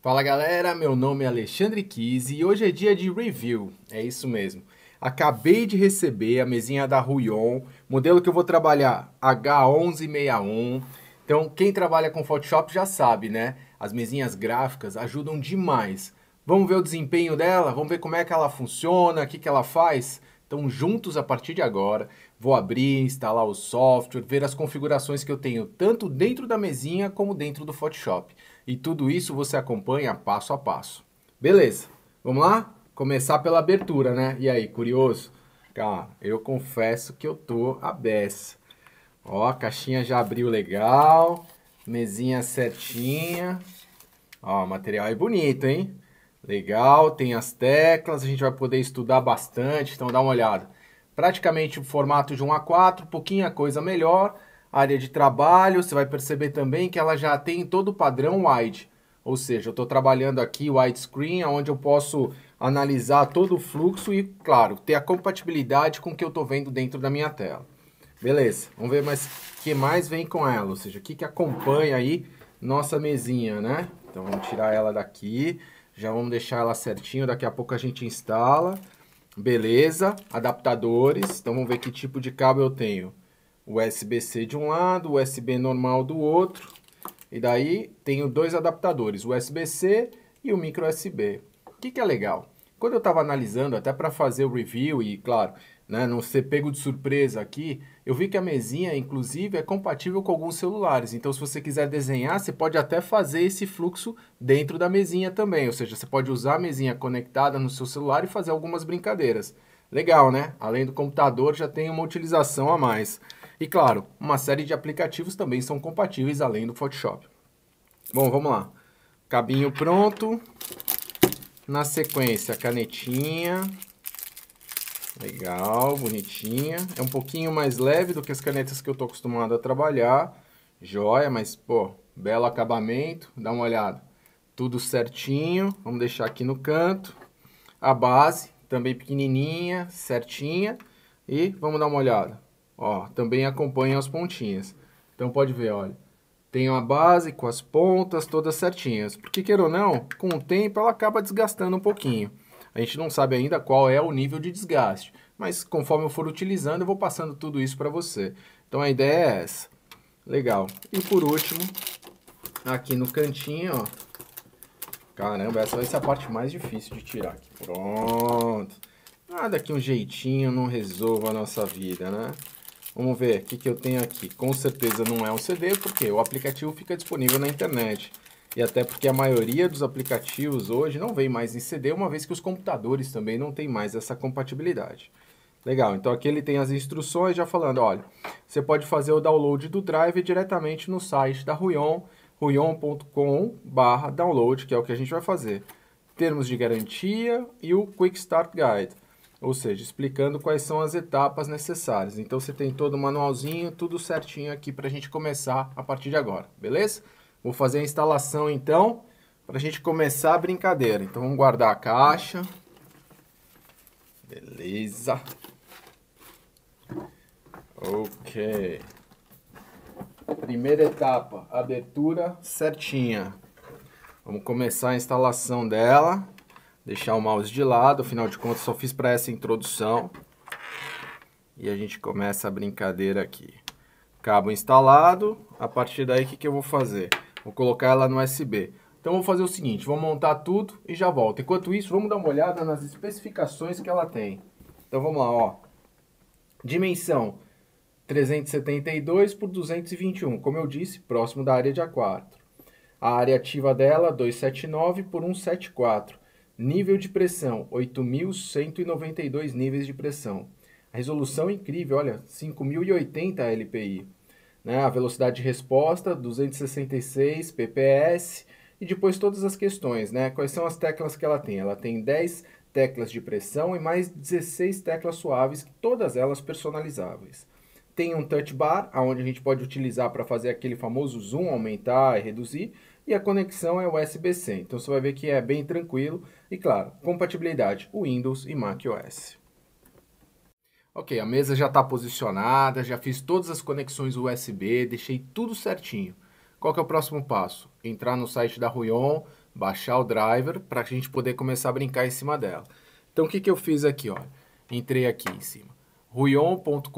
Fala galera, meu nome é Alexandre Kise e hoje é dia de review, é isso mesmo. Acabei de receber a mesinha da Ruyon, modelo que eu vou trabalhar H1161. Então, quem trabalha com Photoshop já sabe, né? As mesinhas gráficas ajudam demais. Vamos ver o desempenho dela, vamos ver como é que ela funciona, o que, que ela faz. Então, juntos a partir de agora, vou abrir, instalar o software, ver as configurações que eu tenho tanto dentro da mesinha como dentro do Photoshop. E tudo isso você acompanha passo a passo. Beleza, vamos lá? Começar pela abertura, né? E aí, curioso? Cara, eu confesso que eu tô a beça. Ó, a caixinha já abriu legal, mesinha certinha. Ó, o material é bonito, hein? Legal, tem as teclas, a gente vai poder estudar bastante, então dá uma olhada. Praticamente o formato de 1 a 4, pouquinha coisa melhor. Área de trabalho, você vai perceber também que ela já tem todo o padrão wide. Ou seja, eu estou trabalhando aqui widescreen, onde eu posso analisar todo o fluxo e, claro, ter a compatibilidade com o que eu estou vendo dentro da minha tela. Beleza, vamos ver mais o que mais vem com ela, ou seja, o que, que acompanha aí nossa mesinha, né? Então vamos tirar ela daqui. Já vamos deixar ela certinho, daqui a pouco a gente instala. Beleza, adaptadores. Então vamos ver que tipo de cabo eu tenho. USB-C de um lado, USB normal do outro. E daí tenho dois adaptadores, USB-C e o micro USB. O que, que é legal? Quando eu estava analisando, até para fazer o review e, claro, né, não ser pego de surpresa aqui, eu vi que a mesinha, inclusive, é compatível com alguns celulares. Então, se você quiser desenhar, você pode até fazer esse fluxo dentro da mesinha também. Ou seja, você pode usar a mesinha conectada no seu celular e fazer algumas brincadeiras. Legal, né? Além do computador, já tem uma utilização a mais. E claro, uma série de aplicativos também são compatíveis além do Photoshop. Bom, vamos lá. Cabinho pronto. Na sequência, canetinha. Legal, bonitinha. É um pouquinho mais leve do que as canetas que eu tô acostumado a trabalhar. Joia, mas, pô, belo acabamento. Dá uma olhada. Tudo certinho. Vamos deixar aqui no canto. A base, também pequenininha, certinha. E vamos dar uma olhada. Ó, também acompanha as pontinhas. Então, pode ver, olha. Tenho a base com as pontas todas certinhas. Porque, queira ou não, com o tempo ela acaba desgastando um pouquinho. A gente não sabe ainda qual é o nível de desgaste, mas conforme eu for utilizando, eu vou passando tudo isso para você. Então a ideia é essa. Legal. E por último, aqui no cantinho, ó. Caramba, essa vai ser a parte mais difícil de tirar aqui. Pronto. Nada que um jeitinho não resolva a nossa vida, né? Vamos ver o que, que eu tenho aqui. Com certeza não é um CD, porque o aplicativo fica disponível na internet e até porque a maioria dos aplicativos hoje não vem mais em CD, uma vez que os computadores também não tem mais essa compatibilidade. Legal, então aqui ele tem as instruções já falando, olha, você pode fazer o download do Drive diretamente no site da Ruion, ruion.com download, que é o que a gente vai fazer. Termos de garantia e o Quick Start Guide, ou seja, explicando quais são as etapas necessárias. Então você tem todo o manualzinho, tudo certinho aqui para a gente começar a partir de agora, beleza? Vou fazer a instalação então, para a gente começar a brincadeira. Então vamos guardar a caixa. Beleza. Ok. Primeira etapa, abertura certinha. Vamos começar a instalação dela. Deixar o mouse de lado, afinal de contas só fiz para essa introdução. E a gente começa a brincadeira aqui. Cabo instalado, a partir daí o que, que eu vou fazer? Vou colocar ela no USB. Então vou fazer o seguinte, vou montar tudo e já volto. Enquanto isso, vamos dar uma olhada nas especificações que ela tem. Então vamos lá, ó. Dimensão 372 por 221, como eu disse, próximo da área de A4. A área ativa dela 279 por 174. Nível de pressão 8192 níveis de pressão. A resolução é incrível, olha, 5080 LPI né, a velocidade de resposta, 266 pps, e depois todas as questões, né? Quais são as teclas que ela tem? Ela tem 10 teclas de pressão e mais 16 teclas suaves, todas elas personalizáveis. Tem um touch bar, onde a gente pode utilizar para fazer aquele famoso zoom, aumentar e reduzir, e a conexão é USB-C. Então você vai ver que é bem tranquilo e claro, compatibilidade Windows e macOS. Ok, a mesa já está posicionada, já fiz todas as conexões USB, deixei tudo certinho. Qual que é o próximo passo? Entrar no site da Ruyon, baixar o driver para a gente poder começar a brincar em cima dela. Então o que, que eu fiz aqui? Ó? Entrei aqui em cima, ruyon.com.br.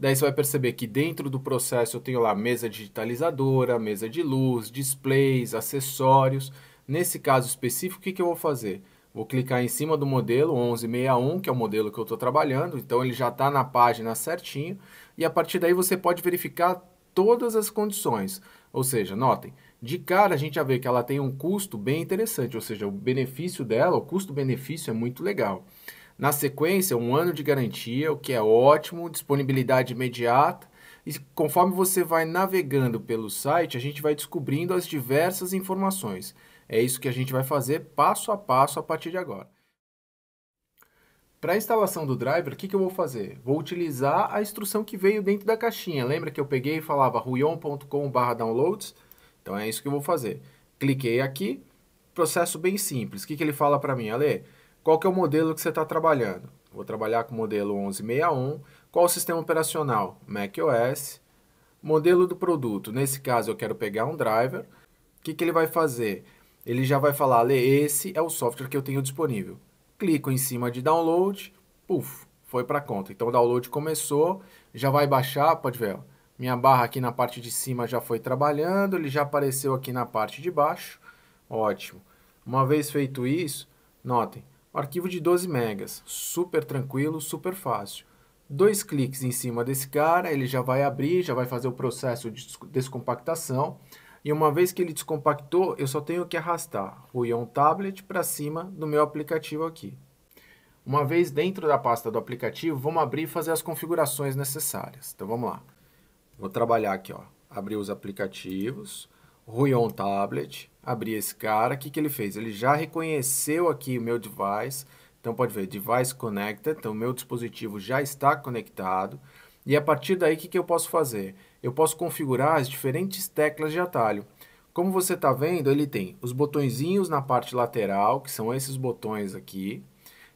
Daí você vai perceber que dentro do processo eu tenho lá mesa digitalizadora, mesa de luz, displays, acessórios. Nesse caso específico, o que, que eu vou fazer? Vou clicar em cima do modelo 1161, que é o modelo que eu estou trabalhando. Então, ele já está na página certinho. E a partir daí, você pode verificar todas as condições. Ou seja, notem, de cara a gente já vê que ela tem um custo bem interessante. Ou seja, o benefício dela, o custo-benefício é muito legal. Na sequência, um ano de garantia, o que é ótimo, disponibilidade imediata. E conforme você vai navegando pelo site, a gente vai descobrindo as diversas informações. É isso que a gente vai fazer passo a passo a partir de agora. Para a instalação do driver, o que, que, eu vou fazer? Vou utilizar a instrução que veio dentro da caixinha. Lembra que eu peguei e falava ruion.com.br downloads? Então é isso que eu vou fazer. Cliquei aqui, processo bem simples. O que, que ele fala para mim? Ale, qual que é o modelo que você está trabalhando? Vou trabalhar com o modelo 1161. Qual o sistema operacional? macOS. Modelo do produto. Nesse caso, eu quero pegar um driver. O que, que ele vai fazer? ele já vai falar, Lê, esse é o software que eu tenho disponível. Clico em cima de download, puf, foi para a conta. Então o download começou, já vai baixar, pode ver, ó, minha barra aqui na parte de cima já foi trabalhando, ele já apareceu aqui na parte de baixo, ótimo. Uma vez feito isso, notem, arquivo de 12 megas, super tranquilo, super fácil. Dois cliques em cima desse cara, ele já vai abrir, já vai fazer o processo de descompactação, e uma vez que ele descompactou, eu só tenho que arrastar o Ion Tablet para cima do meu aplicativo aqui. Uma vez dentro da pasta do aplicativo, vamos abrir e fazer as configurações necessárias. Então vamos lá. Vou trabalhar aqui, ó. abrir os aplicativos, Ruion Tablet, abrir esse cara. O que, que ele fez? Ele já reconheceu aqui o meu device. Então pode ver, Device Connected, então o meu dispositivo já está conectado. E a partir daí, o que, que eu posso fazer? Eu posso configurar as diferentes teclas de atalho. Como você está vendo, ele tem os botõezinhos na parte lateral, que são esses botões aqui.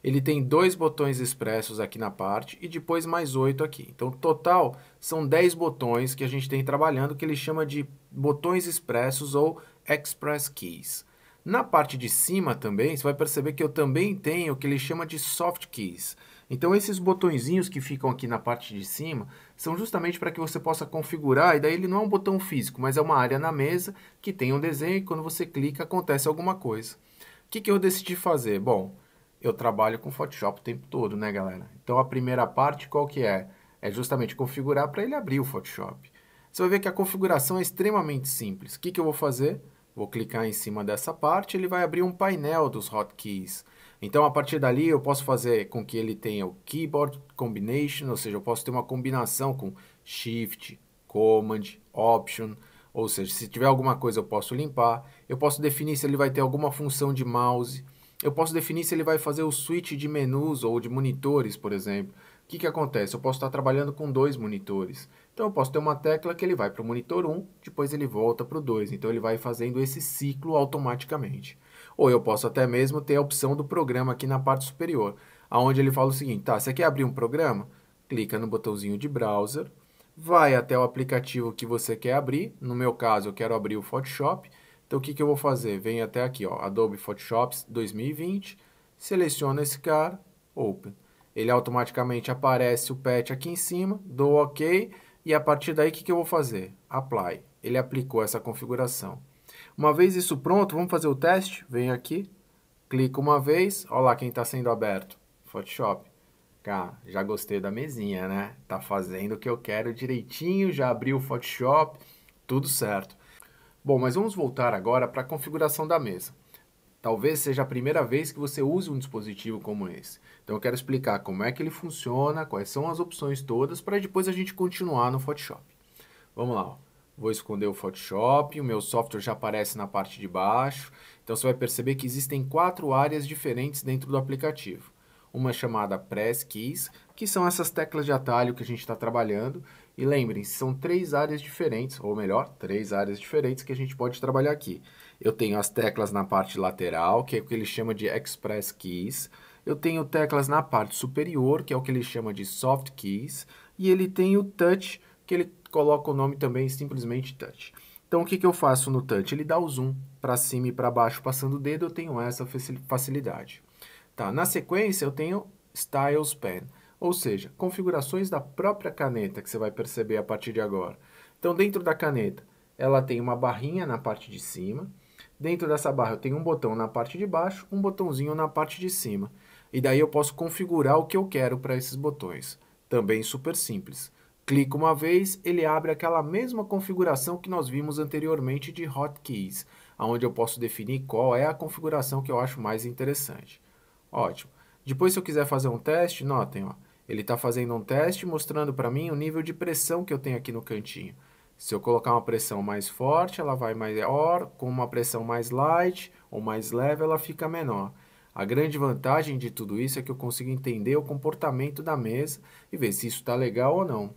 Ele tem dois botões expressos aqui na parte e depois mais oito aqui. Então, total, são dez botões que a gente tem trabalhando, que ele chama de botões expressos ou Express Keys. Na parte de cima também, você vai perceber que eu também tenho o que ele chama de Soft Keys. Então esses botõezinhos que ficam aqui na parte de cima são justamente para que você possa configurar, e daí ele não é um botão físico, mas é uma área na mesa que tem um desenho e quando você clica acontece alguma coisa. O que, que eu decidi fazer? Bom, eu trabalho com Photoshop o tempo todo, né galera? Então a primeira parte qual que é? É justamente configurar para ele abrir o Photoshop. Você vai ver que a configuração é extremamente simples. O que, que eu vou fazer? Vou clicar em cima dessa parte, ele vai abrir um painel dos hotkeys. Então, a partir dali, eu posso fazer com que ele tenha o keyboard combination, ou seja, eu posso ter uma combinação com shift, command, option, ou seja, se tiver alguma coisa eu posso limpar, eu posso definir se ele vai ter alguma função de mouse, eu posso definir se ele vai fazer o switch de menus ou de monitores, por exemplo. O que, que acontece? Eu posso estar trabalhando com dois monitores. Então eu posso ter uma tecla que ele vai para o monitor 1, depois ele volta para o 2. Então ele vai fazendo esse ciclo automaticamente. Ou eu posso até mesmo ter a opção do programa aqui na parte superior, aonde ele fala o seguinte, tá, você quer abrir um programa? Clica no botãozinho de browser, vai até o aplicativo que você quer abrir, no meu caso eu quero abrir o Photoshop, então o que, que eu vou fazer? Venho até aqui, ó, Adobe Photoshop 2020, seleciono esse cara, Open. Ele automaticamente aparece o patch aqui em cima, dou OK, e a partir daí o que, que eu vou fazer? Apply. Ele aplicou essa configuração. Uma vez isso pronto, vamos fazer o teste? Venho aqui, clico uma vez, olha lá quem está sendo aberto, Photoshop. Cara, já gostei da mesinha, né? Tá fazendo o que eu quero direitinho, já abri o Photoshop, tudo certo. Bom, mas vamos voltar agora para a configuração da mesa. Talvez seja a primeira vez que você use um dispositivo como esse. Então eu quero explicar como é que ele funciona, quais são as opções todas, para depois a gente continuar no Photoshop. Vamos lá. Ó vou esconder o Photoshop, o meu software já aparece na parte de baixo. Então você vai perceber que existem quatro áreas diferentes dentro do aplicativo. Uma chamada Press Keys, que são essas teclas de atalho que a gente está trabalhando. E lembrem-se, são três áreas diferentes, ou melhor, três áreas diferentes que a gente pode trabalhar aqui. Eu tenho as teclas na parte lateral, que é o que ele chama de Express Keys. Eu tenho teclas na parte superior, que é o que ele chama de Soft Keys. E ele tem o Touch, que ele coloca o nome também simplesmente touch. Então, o que, que eu faço no touch? Ele dá o zoom para cima e para baixo passando o dedo, eu tenho essa facilidade. Tá, na sequência, eu tenho Styles Pen, ou seja, configurações da própria caneta, que você vai perceber a partir de agora. Então, dentro da caneta, ela tem uma barrinha na parte de cima. Dentro dessa barra, eu tenho um botão na parte de baixo, um botãozinho na parte de cima. E daí eu posso configurar o que eu quero para esses botões. Também super simples. Clica uma vez, ele abre aquela mesma configuração que nós vimos anteriormente de hotkeys, onde eu posso definir qual é a configuração que eu acho mais interessante. Ótimo. Depois, se eu quiser fazer um teste, notem, ó, ele está fazendo um teste mostrando para mim o nível de pressão que eu tenho aqui no cantinho. Se eu colocar uma pressão mais forte, ela vai maior, com uma pressão mais light ou mais leve, ela fica menor. A grande vantagem de tudo isso é que eu consigo entender o comportamento da mesa e ver se isso está legal ou não.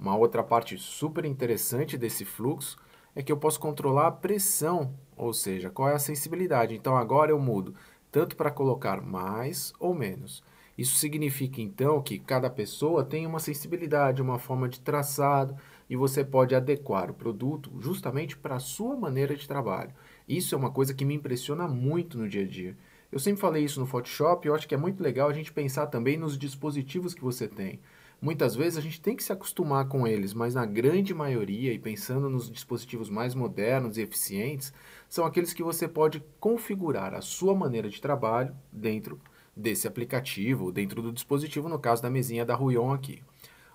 Uma outra parte super interessante desse fluxo é que eu posso controlar a pressão, ou seja, qual é a sensibilidade. Então agora eu mudo tanto para colocar mais ou menos. Isso significa então que cada pessoa tem uma sensibilidade, uma forma de traçado e você pode adequar o produto justamente para a sua maneira de trabalho. Isso é uma coisa que me impressiona muito no dia a dia. Eu sempre falei isso no Photoshop e eu acho que é muito legal a gente pensar também nos dispositivos que você tem. Muitas vezes a gente tem que se acostumar com eles, mas na grande maioria, e pensando nos dispositivos mais modernos e eficientes, são aqueles que você pode configurar a sua maneira de trabalho dentro desse aplicativo, dentro do dispositivo, no caso da mesinha da Ruion aqui.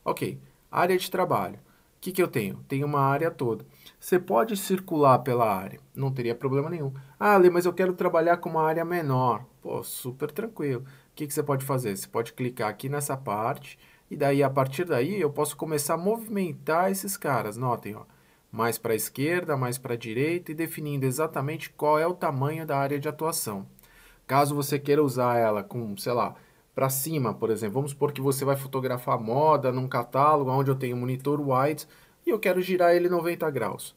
Ok, área de trabalho. O que, que eu tenho? Tenho uma área toda. Você pode circular pela área, não teria problema nenhum. Ah, Ale, mas eu quero trabalhar com uma área menor. Pô, super tranquilo. O que, que você pode fazer? Você pode clicar aqui nessa parte e daí, a partir daí, eu posso começar a movimentar esses caras. Notem, ó, mais para a esquerda, mais para a direita e definindo exatamente qual é o tamanho da área de atuação. Caso você queira usar ela com, sei lá, para cima, por exemplo, vamos supor que você vai fotografar moda num catálogo onde eu tenho monitor wide e eu quero girar ele 90 graus.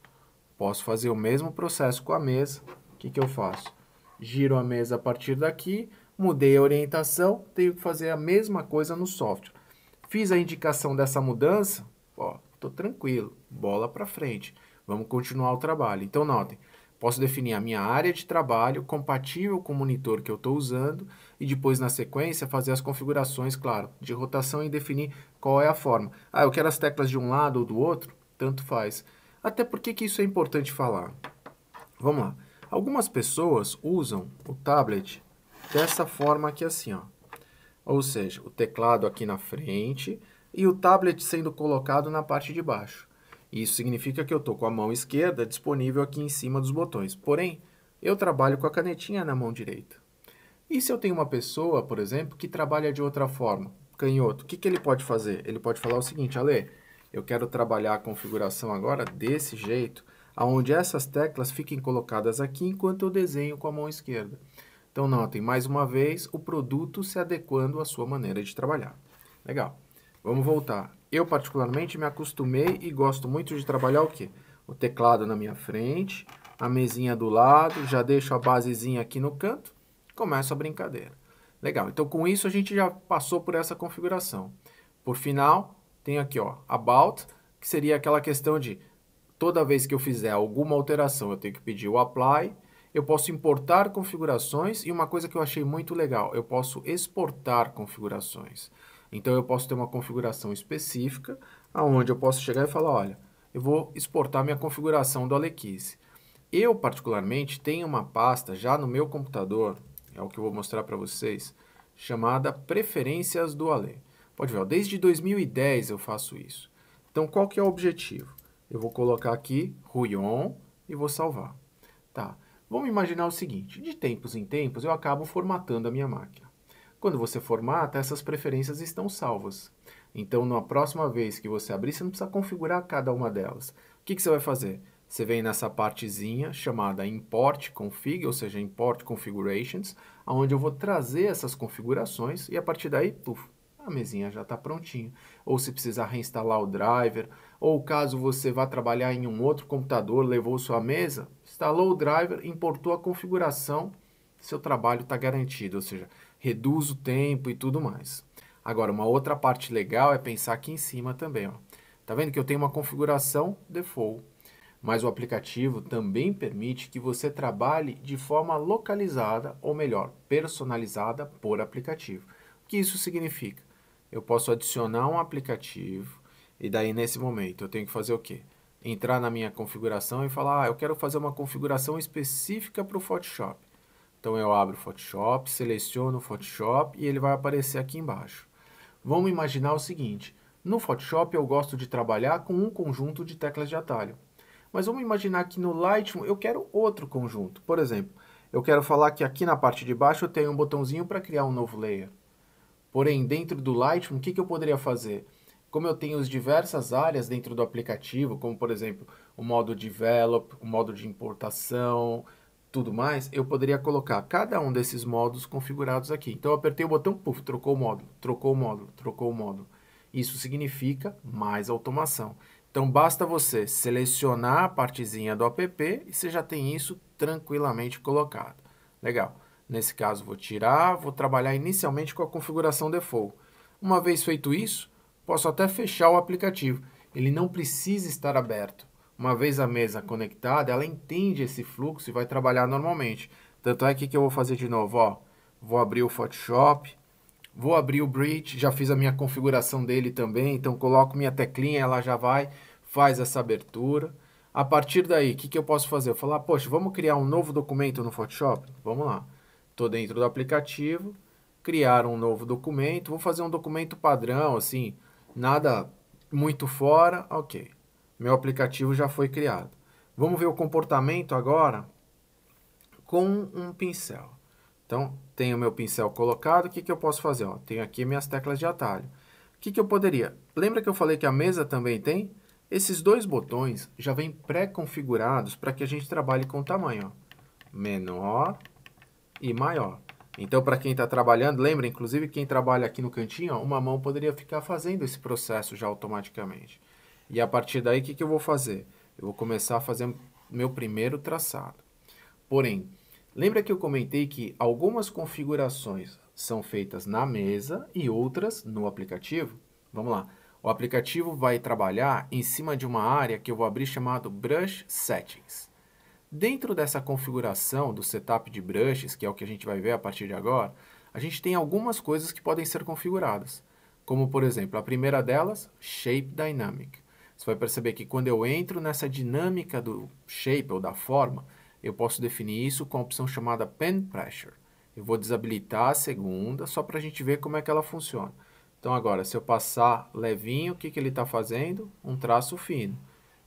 Posso fazer o mesmo processo com a mesa. O que, que eu faço? Giro a mesa a partir daqui, mudei a orientação, tenho que fazer a mesma coisa no software. Fiz a indicação dessa mudança, ó, tô tranquilo, bola para frente. Vamos continuar o trabalho. Então notem, posso definir a minha área de trabalho compatível com o monitor que eu estou usando e depois na sequência fazer as configurações, claro, de rotação e definir qual é a forma. Ah, eu quero as teclas de um lado ou do outro, tanto faz. Até porque que isso é importante falar. Vamos lá. Algumas pessoas usam o tablet dessa forma aqui assim, ó. Ou seja, o teclado aqui na frente e o tablet sendo colocado na parte de baixo. Isso significa que eu estou com a mão esquerda disponível aqui em cima dos botões. Porém, eu trabalho com a canetinha na mão direita. E se eu tenho uma pessoa, por exemplo, que trabalha de outra forma, canhoto, o que, que ele pode fazer? Ele pode falar o seguinte, Ale, eu quero trabalhar a configuração agora desse jeito, aonde essas teclas fiquem colocadas aqui enquanto eu desenho com a mão esquerda. Então, notem mais uma vez o produto se adequando à sua maneira de trabalhar. Legal. Vamos voltar. Eu, particularmente, me acostumei e gosto muito de trabalhar o quê? O teclado na minha frente, a mesinha do lado, já deixo a basezinha aqui no canto, começo a brincadeira. Legal. Então, com isso, a gente já passou por essa configuração. Por final, tem aqui, ó, About, que seria aquela questão de toda vez que eu fizer alguma alteração, eu tenho que pedir o Apply, eu posso importar configurações e uma coisa que eu achei muito legal, eu posso exportar configurações. Então eu posso ter uma configuração específica, aonde eu posso chegar e falar, olha, eu vou exportar minha configuração do Alequise. Eu, particularmente, tenho uma pasta já no meu computador, é o que eu vou mostrar para vocês, chamada Preferências do Ale. Pode ver, ó, desde 2010 eu faço isso. Então, qual que é o objetivo? Eu vou colocar aqui Ruion e vou salvar. Tá. Vamos imaginar o seguinte: de tempos em tempos eu acabo formatando a minha máquina. Quando você formata, essas preferências estão salvas. Então, na próxima vez que você abrir, você não precisa configurar cada uma delas. O que, que você vai fazer? Você vem nessa partezinha chamada Import Config, ou seja, Import Configurations, onde eu vou trazer essas configurações e a partir daí, puf, a mesinha já está prontinha. Ou se precisar reinstalar o driver, ou caso você vá trabalhar em um outro computador, levou sua mesa, instalou o driver, importou a configuração, seu trabalho está garantido, ou seja, reduz o tempo e tudo mais. Agora, uma outra parte legal é pensar aqui em cima também. Ó. Tá vendo que eu tenho uma configuração default, mas o aplicativo também permite que você trabalhe de forma localizada, ou melhor, personalizada por aplicativo. O que isso significa? eu posso adicionar um aplicativo e daí nesse momento eu tenho que fazer o quê? Entrar na minha configuração e falar, ah, eu quero fazer uma configuração específica para o Photoshop. Então eu abro o Photoshop, seleciono o Photoshop e ele vai aparecer aqui embaixo. Vamos imaginar o seguinte, no Photoshop eu gosto de trabalhar com um conjunto de teclas de atalho. Mas vamos imaginar que no Lightroom eu quero outro conjunto. Por exemplo, eu quero falar que aqui na parte de baixo eu tenho um botãozinho para criar um novo layer. Porém, dentro do Lightroom, o que, que eu poderia fazer? Como eu tenho as diversas áreas dentro do aplicativo, como por exemplo o modo develop, o modo de importação, tudo mais, eu poderia colocar cada um desses modos configurados aqui. Então eu apertei o botão, puf, trocou o módulo, trocou o módulo, trocou o módulo. Isso significa mais automação. Então basta você selecionar a partezinha do app e você já tem isso tranquilamente colocado. Legal. Nesse caso, vou tirar, vou trabalhar inicialmente com a configuração default. Uma vez feito isso, posso até fechar o aplicativo. Ele não precisa estar aberto. Uma vez a mesa conectada, ela entende esse fluxo e vai trabalhar normalmente. Tanto é que, que eu vou fazer de novo, ó. Vou abrir o Photoshop, vou abrir o Bridge, já fiz a minha configuração dele também, então coloco minha teclinha, ela já vai, faz essa abertura. A partir daí, o que, que eu posso fazer? Eu falar, ah, poxa, vamos criar um novo documento no Photoshop? Vamos lá. Estou dentro do aplicativo, criar um novo documento. Vou fazer um documento padrão, assim, nada muito fora. Ok, meu aplicativo já foi criado. Vamos ver o comportamento agora com um pincel. Então, tenho meu pincel colocado, o que, que eu posso fazer? Ó, tenho aqui minhas teclas de atalho. O que, que eu poderia? Lembra que eu falei que a mesa também tem? Esses dois botões já vêm pré-configurados para que a gente trabalhe com tamanho. Ó. Menor e maior. Então, para quem está trabalhando, lembra, inclusive quem trabalha aqui no cantinho, ó, uma mão poderia ficar fazendo esse processo já automaticamente. E a partir daí, o que, que eu vou fazer? Eu vou começar a fazer meu primeiro traçado. Porém, lembra que eu comentei que algumas configurações são feitas na mesa e outras no aplicativo? Vamos lá. O aplicativo vai trabalhar em cima de uma área que eu vou abrir chamado Brush Settings. Dentro dessa configuração do setup de brushes, que é o que a gente vai ver a partir de agora, a gente tem algumas coisas que podem ser configuradas, como por exemplo, a primeira delas, Shape Dynamic. Você vai perceber que quando eu entro nessa dinâmica do shape ou da forma, eu posso definir isso com a opção chamada Pen Pressure. Eu vou desabilitar a segunda, só para a gente ver como é que ela funciona. Então agora, se eu passar levinho, o que, que ele está fazendo? Um traço fino.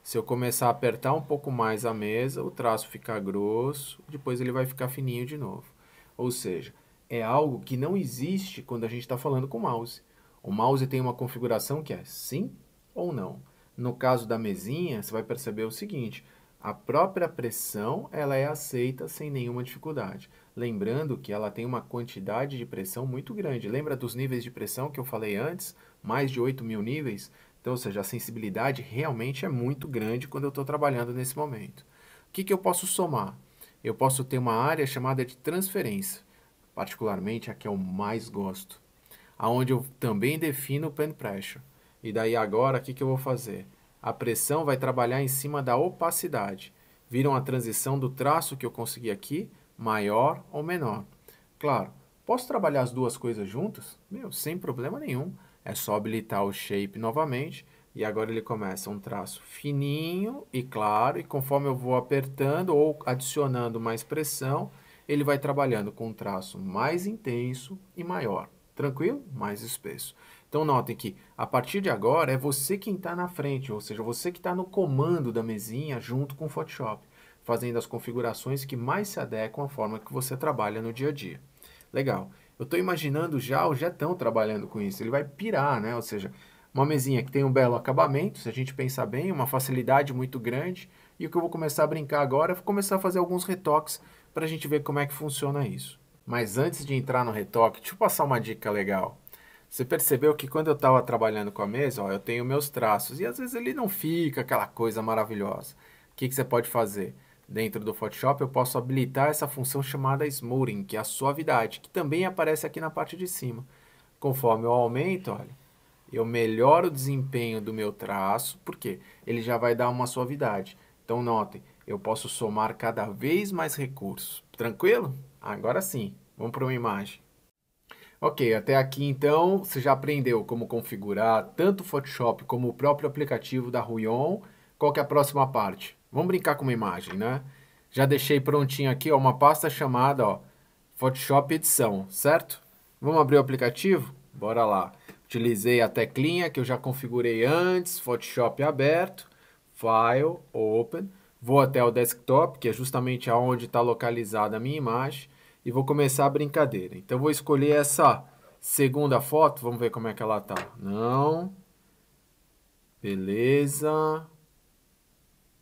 Se eu começar a apertar um pouco mais a mesa, o traço fica grosso, depois ele vai ficar fininho de novo. Ou seja, é algo que não existe quando a gente está falando com o mouse. O mouse tem uma configuração que é sim ou não. No caso da mesinha, você vai perceber o seguinte, a própria pressão ela é aceita sem nenhuma dificuldade. Lembrando que ela tem uma quantidade de pressão muito grande. Lembra dos níveis de pressão que eu falei antes? Mais de 8 mil níveis? Então, ou seja, a sensibilidade realmente é muito grande quando eu estou trabalhando nesse momento. O que, que eu posso somar? Eu posso ter uma área chamada de transferência, particularmente a que eu mais gosto, aonde eu também defino o pen pressure. E daí agora, o que, que eu vou fazer? A pressão vai trabalhar em cima da opacidade. Viram a transição do traço que eu consegui aqui, maior ou menor? Claro, posso trabalhar as duas coisas juntas? Meu, sem problema nenhum. É só habilitar o shape novamente e agora ele começa um traço fininho e claro, e conforme eu vou apertando ou adicionando mais pressão, ele vai trabalhando com um traço mais intenso e maior. Tranquilo? Mais espesso. Então, notem que a partir de agora é você quem está na frente, ou seja, você que está no comando da mesinha junto com o Photoshop, fazendo as configurações que mais se adequam à forma que você trabalha no dia a dia. Legal. Eu estou imaginando já, o Jetão trabalhando com isso. Ele vai pirar, né? Ou seja, uma mesinha que tem um belo acabamento, se a gente pensar bem, uma facilidade muito grande. E o que eu vou começar a brincar agora é começar a fazer alguns retoques para a gente ver como é que funciona isso. Mas antes de entrar no retoque, deixa eu passar uma dica legal. Você percebeu que quando eu estava trabalhando com a mesa, ó, eu tenho meus traços e às vezes ele não fica aquela coisa maravilhosa. O que, que você pode fazer? Dentro do Photoshop, eu posso habilitar essa função chamada Smoothing, que é a suavidade, que também aparece aqui na parte de cima. Conforme eu aumento, olha, eu melhoro o desempenho do meu traço, porque ele já vai dar uma suavidade. Então, notem, eu posso somar cada vez mais recursos. Tranquilo? Agora sim, vamos para uma imagem. Ok, até aqui então você já aprendeu como configurar tanto o Photoshop como o próprio aplicativo da Ruion. Qual é a próxima parte? Vamos brincar com uma imagem, né? Já deixei prontinho aqui ó, uma pasta chamada ó, Photoshop Edição, certo? Vamos abrir o aplicativo? Bora lá. Utilizei a teclinha que eu já configurei antes, Photoshop aberto, File, Open. Vou até o desktop, que é justamente aonde está localizada a minha imagem, e vou começar a brincadeira. Então, vou escolher essa segunda foto, vamos ver como é que ela está. Não. Beleza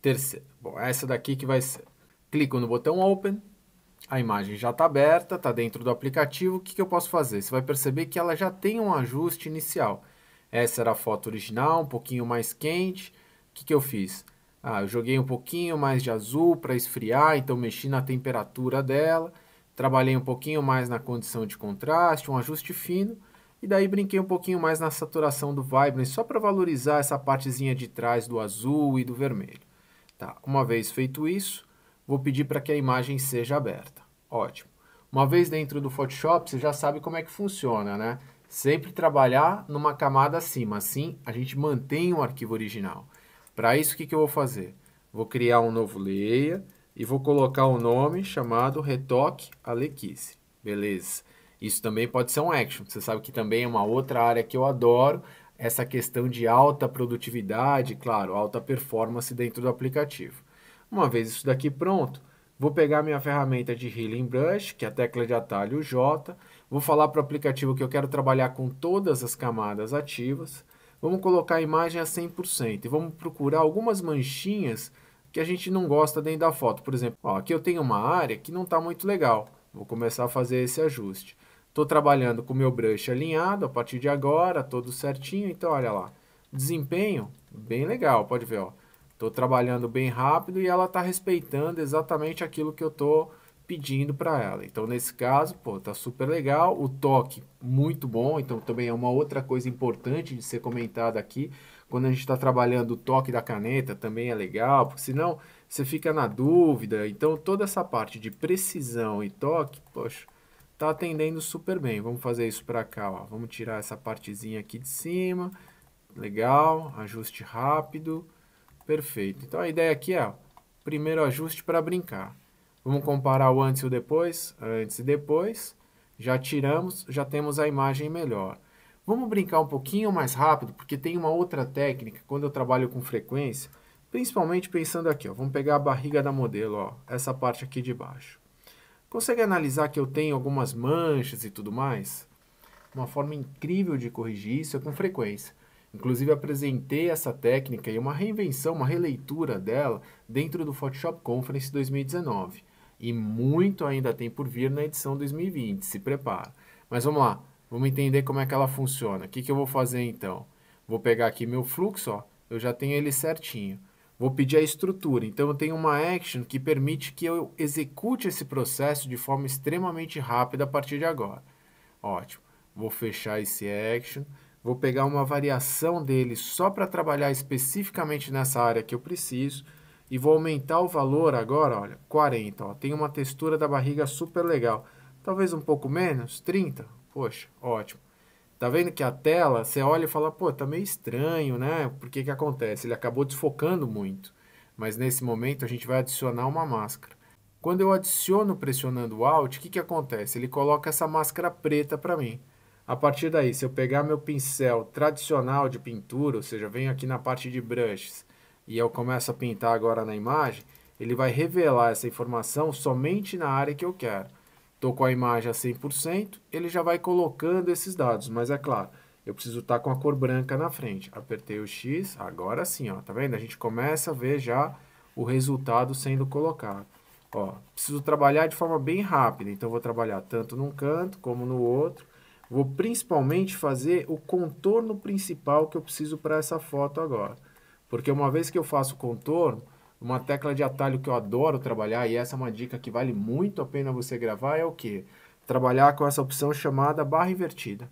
terceira. Bom, essa daqui que vai ser. Clico no botão Open, a imagem já está aberta, está dentro do aplicativo. O que, que eu posso fazer? Você vai perceber que ela já tem um ajuste inicial. Essa era a foto original, um pouquinho mais quente. O que, que eu fiz? Ah, eu joguei um pouquinho mais de azul para esfriar, então mexi na temperatura dela. Trabalhei um pouquinho mais na condição de contraste, um ajuste fino. E daí brinquei um pouquinho mais na saturação do Vibrance, só para valorizar essa partezinha de trás do azul e do vermelho. Tá? Uma vez feito isso, vou pedir para que a imagem seja aberta. Ótimo. Uma vez dentro do Photoshop, você já sabe como é que funciona, né? Sempre trabalhar numa camada acima, assim a gente mantém o arquivo original. Para isso, o que, que eu vou fazer? Vou criar um novo layer e vou colocar o um nome chamado Retoque Alequice. Beleza. Isso também pode ser um action. Você sabe que também é uma outra área que eu adoro essa questão de alta produtividade, claro, alta performance dentro do aplicativo. Uma vez isso daqui pronto, vou pegar minha ferramenta de Healing Brush, que é a tecla de atalho J, vou falar para o aplicativo que eu quero trabalhar com todas as camadas ativas, vamos colocar a imagem a 100% e vamos procurar algumas manchinhas que a gente não gosta dentro da foto. Por exemplo, ó, aqui eu tenho uma área que não está muito legal, vou começar a fazer esse ajuste. Estou trabalhando com o meu brush alinhado a partir de agora, todo certinho. Então, olha lá, desempenho bem legal, pode ver, ó. Estou trabalhando bem rápido e ela está respeitando exatamente aquilo que eu estou pedindo para ela. Então, nesse caso, pô, tá super legal. O toque, muito bom. Então, também é uma outra coisa importante de ser comentada aqui. Quando a gente está trabalhando o toque da caneta, também é legal, porque senão você fica na dúvida. Então, toda essa parte de precisão e toque, poxa, Está atendendo super bem. Vamos fazer isso para cá, ó. Vamos tirar essa partezinha aqui de cima. Legal, ajuste rápido. Perfeito. Então a ideia aqui é, ó, primeiro ajuste para brincar. Vamos comparar o antes e o depois, antes e depois. Já tiramos, já temos a imagem melhor. Vamos brincar um pouquinho mais rápido, porque tem uma outra técnica, quando eu trabalho com frequência, principalmente pensando aqui, ó, vamos pegar a barriga da modelo, ó, essa parte aqui de baixo. Consegue analisar que eu tenho algumas manchas e tudo mais? Uma forma incrível de corrigir isso é com frequência. Inclusive apresentei essa técnica e uma reinvenção, uma releitura dela dentro do Photoshop Conference 2019. E muito ainda tem por vir na edição 2020, se prepara. Mas vamos lá, vamos entender como é que ela funciona. O que, que eu vou fazer então? Vou pegar aqui meu fluxo, ó, eu já tenho ele certinho. Vou pedir a estrutura. Então, eu tenho uma action que permite que eu execute esse processo de forma extremamente rápida a partir de agora. Ótimo. Vou fechar esse action. Vou pegar uma variação dele só para trabalhar especificamente nessa área que eu preciso. E vou aumentar o valor agora, olha, 40. Ó. Tem uma textura da barriga super legal. Talvez um pouco menos, 30. Poxa, ótimo. Tá vendo que a tela, você olha e fala, pô, tá meio estranho, né? Por que que acontece? Ele acabou desfocando muito. Mas nesse momento a gente vai adicionar uma máscara. Quando eu adiciono pressionando o Alt, o que que acontece? Ele coloca essa máscara preta para mim. A partir daí, se eu pegar meu pincel tradicional de pintura, ou seja, venho aqui na parte de brushes e eu começo a pintar agora na imagem, ele vai revelar essa informação somente na área que eu quero. Estou com a imagem a 100%, ele já vai colocando esses dados, mas é claro, eu preciso estar tá com a cor branca na frente. Apertei o X, agora sim, ó, tá vendo? A gente começa a ver já o resultado sendo colocado. Ó, preciso trabalhar de forma bem rápida, então vou trabalhar tanto num canto como no outro. Vou principalmente fazer o contorno principal que eu preciso para essa foto agora. Porque uma vez que eu faço o contorno, uma tecla de atalho que eu adoro trabalhar, e essa é uma dica que vale muito a pena você gravar, é o que? Trabalhar com essa opção chamada barra invertida.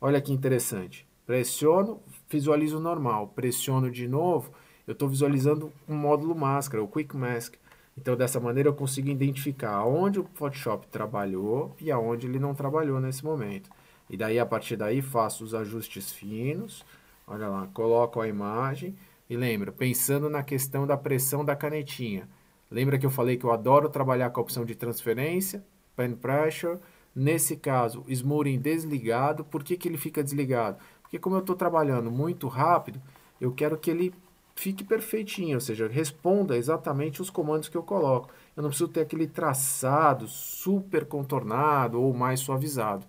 Olha que interessante. Pressiono, visualizo normal. Pressiono de novo, eu estou visualizando um módulo máscara, o Quick Mask. Então, dessa maneira, eu consigo identificar aonde o Photoshop trabalhou e aonde ele não trabalhou nesse momento. E daí, a partir daí, faço os ajustes finos. Olha lá, coloco a imagem e lembra, pensando na questão da pressão da canetinha. Lembra que eu falei que eu adoro trabalhar com a opção de transferência, pen pressure. Nesse caso, smoothing desligado. Por que, que ele fica desligado? Porque como eu estou trabalhando muito rápido, eu quero que ele fique perfeitinho, ou seja, responda exatamente os comandos que eu coloco. Eu não preciso ter aquele traçado super contornado ou mais suavizado.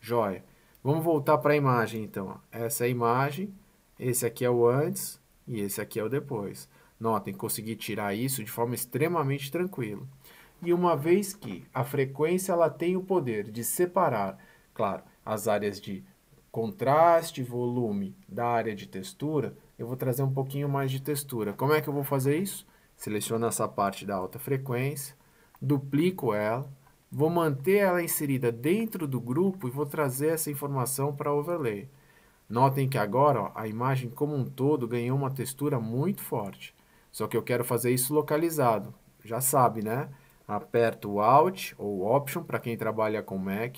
Joia. Vamos voltar para a imagem, então. Essa é a imagem, esse aqui é o antes, e esse aqui é o depois. Notem, consegui tirar isso de forma extremamente tranquila. E uma vez que a frequência ela tem o poder de separar, claro, as áreas de contraste, volume da área de textura, eu vou trazer um pouquinho mais de textura. Como é que eu vou fazer isso? Seleciono essa parte da alta frequência, duplico ela, vou manter ela inserida dentro do grupo e vou trazer essa informação para overlay. Notem que agora ó, a imagem como um todo ganhou uma textura muito forte. Só que eu quero fazer isso localizado. Já sabe, né? Aperto o Alt ou Option para quem trabalha com Mac.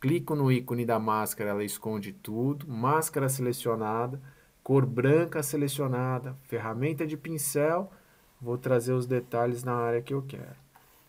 Clico no ícone da máscara, ela esconde tudo. Máscara selecionada, cor branca selecionada, ferramenta de pincel. Vou trazer os detalhes na área que eu quero.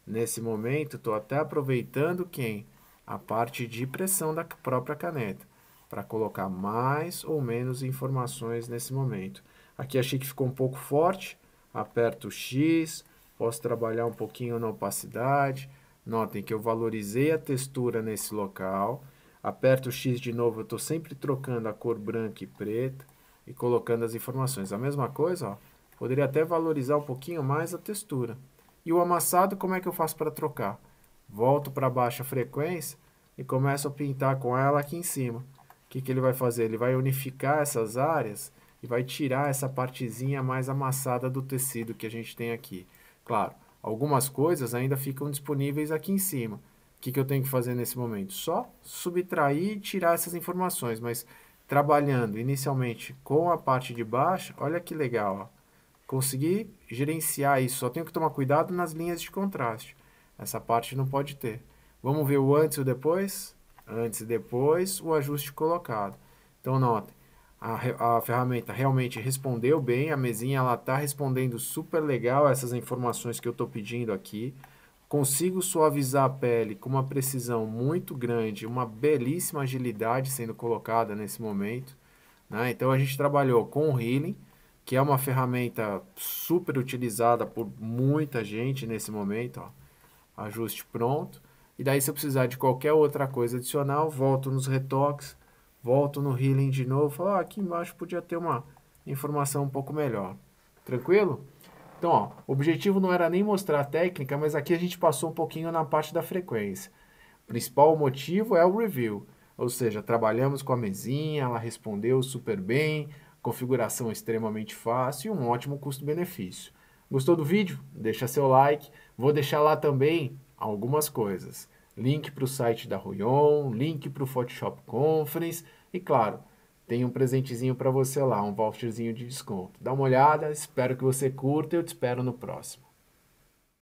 Nesse momento, estou até aproveitando quem? A parte de pressão da própria caneta para colocar mais ou menos informações nesse momento. Aqui achei que ficou um pouco forte, aperto X, posso trabalhar um pouquinho na opacidade. Notem que eu valorizei a textura nesse local. Aperto X de novo, eu estou sempre trocando a cor branca e preta e colocando as informações. A mesma coisa, ó, poderia até valorizar um pouquinho mais a textura. E o amassado, como é que eu faço para trocar? Volto para baixa frequência e começo a pintar com ela aqui em cima o que, que ele vai fazer? Ele vai unificar essas áreas e vai tirar essa partezinha mais amassada do tecido que a gente tem aqui. Claro, algumas coisas ainda ficam disponíveis aqui em cima. O que, que eu tenho que fazer nesse momento? Só subtrair e tirar essas informações, mas trabalhando inicialmente com a parte de baixo, olha que legal, ó. consegui gerenciar isso, só tenho que tomar cuidado nas linhas de contraste. Essa parte não pode ter. Vamos ver o antes e o depois? antes e depois, o ajuste colocado. Então, note, a, a ferramenta realmente respondeu bem, a mesinha está respondendo super legal essas informações que eu estou pedindo aqui. Consigo suavizar a pele com uma precisão muito grande, uma belíssima agilidade sendo colocada nesse momento. Né? Então, a gente trabalhou com o Healing, que é uma ferramenta super utilizada por muita gente nesse momento. Ó. Ajuste pronto. E daí, se eu precisar de qualquer outra coisa adicional, volto nos retoques, volto no healing de novo, falo, ah, aqui embaixo podia ter uma informação um pouco melhor. Tranquilo? Então, ó, o objetivo não era nem mostrar a técnica, mas aqui a gente passou um pouquinho na parte da frequência. O principal motivo é o review, ou seja, trabalhamos com a mesinha, ela respondeu super bem, configuração extremamente fácil e um ótimo custo-benefício. Gostou do vídeo? Deixa seu like. Vou deixar lá também algumas coisas. Link para o site da Ruyon, link para o Photoshop Conference e, claro, tem um presentezinho para você lá, um voucherzinho de desconto. Dá uma olhada, espero que você curta e eu te espero no próximo.